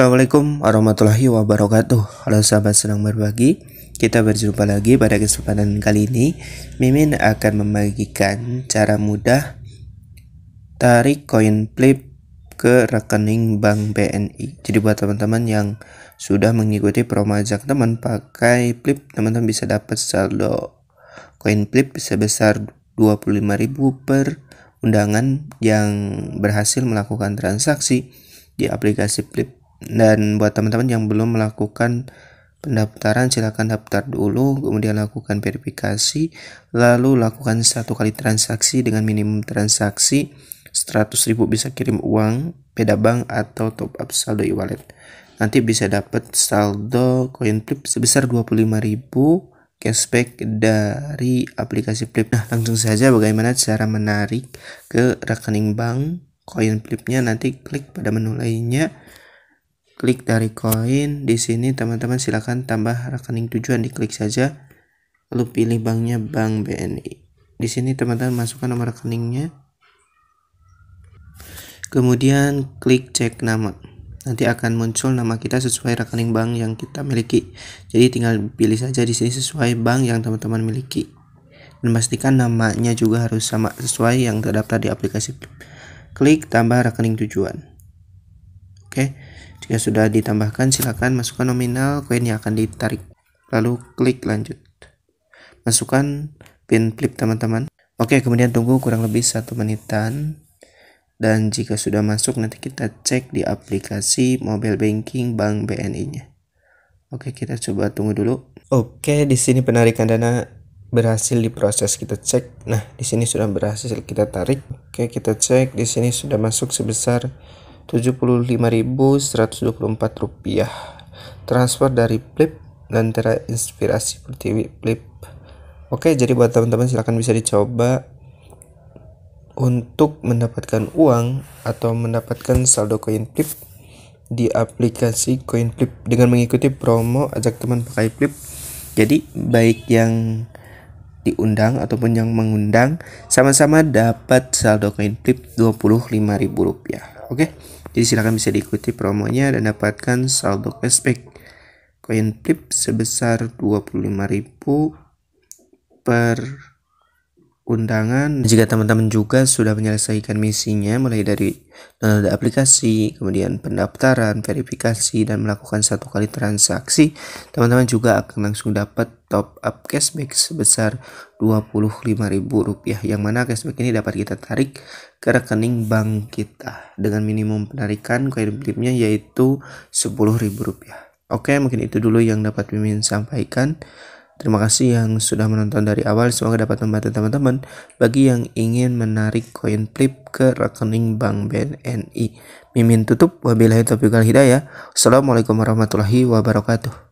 Assalamualaikum warahmatullahi wabarakatuh Halo sahabat senang berbagi Kita berjumpa lagi pada kesempatan kali ini Mimin akan membagikan cara mudah Tarik koin flip ke rekening bank BNI Jadi buat teman-teman yang sudah mengikuti promo ajak teman pakai flip Teman-teman bisa dapat saldo koin flip sebesar 25.000 per undangan yang berhasil melakukan transaksi di aplikasi Flip dan buat teman-teman yang belum melakukan pendaftaran silakan daftar dulu kemudian lakukan verifikasi lalu lakukan satu kali transaksi dengan minimum transaksi ribu bisa kirim uang beda bank atau top up saldo e-wallet nanti bisa dapat saldo coin flip sebesar ribu cashback dari aplikasi flip nah langsung saja bagaimana cara menarik ke rekening bank coin flipnya nanti klik pada menu lainnya klik dari koin di sini teman-teman silahkan tambah rekening tujuan diklik saja lalu pilih banknya bank BNI di sini teman-teman masukkan nomor rekeningnya kemudian klik cek nama nanti akan muncul nama kita sesuai rekening bank yang kita miliki jadi tinggal pilih saja di sini sesuai bank yang teman-teman miliki dan pastikan namanya juga harus sama sesuai yang terdaftar di aplikasi klik tambah rekening tujuan oke okay. Jika sudah ditambahkan, silakan masukkan nominal koin yang akan ditarik. Lalu klik lanjut. Masukkan pin flip teman-teman. Oke, kemudian tunggu kurang lebih satu menitan. Dan jika sudah masuk, nanti kita cek di aplikasi mobile banking Bank BNI-nya. Oke, kita coba tunggu dulu. Oke, di sini penarikan dana berhasil diproses kita cek nah di sini sudah berhasil kita tarik oke kita cek di sini sudah masuk sebesar 75.124 rupiah transfer dari Flip dan terinspirasi seperti Flip oke jadi buat teman-teman silahkan bisa dicoba untuk mendapatkan uang atau mendapatkan saldo koin Flip di aplikasi koin Flip dengan mengikuti promo ajak teman pakai Flip jadi baik yang diundang ataupun yang mengundang sama-sama dapat saldo koin flip Rp25.000 oke jadi silahkan bisa diikuti promonya dan dapatkan saldo cashback koin flip sebesar rp 25.000 per undangan. Jika teman-teman juga sudah menyelesaikan misinya mulai dari download aplikasi, kemudian pendaftaran, verifikasi dan melakukan satu kali transaksi, teman-teman juga akan langsung dapat top up cashback sebesar Rp25.000 yang mana cashback ini dapat kita tarik ke rekening bank kita dengan minimum penarikan koin kreditnya yaitu Rp10.000. Oke, mungkin itu dulu yang dapat Mimin sampaikan. Terima kasih yang sudah menonton dari awal. Semoga dapat membantu teman-teman bagi yang ingin menarik koin flip ke rekening Bank BNI. Mimin tutup. Wabillahi taufiq hidayah. Assalamualaikum warahmatullahi wabarakatuh.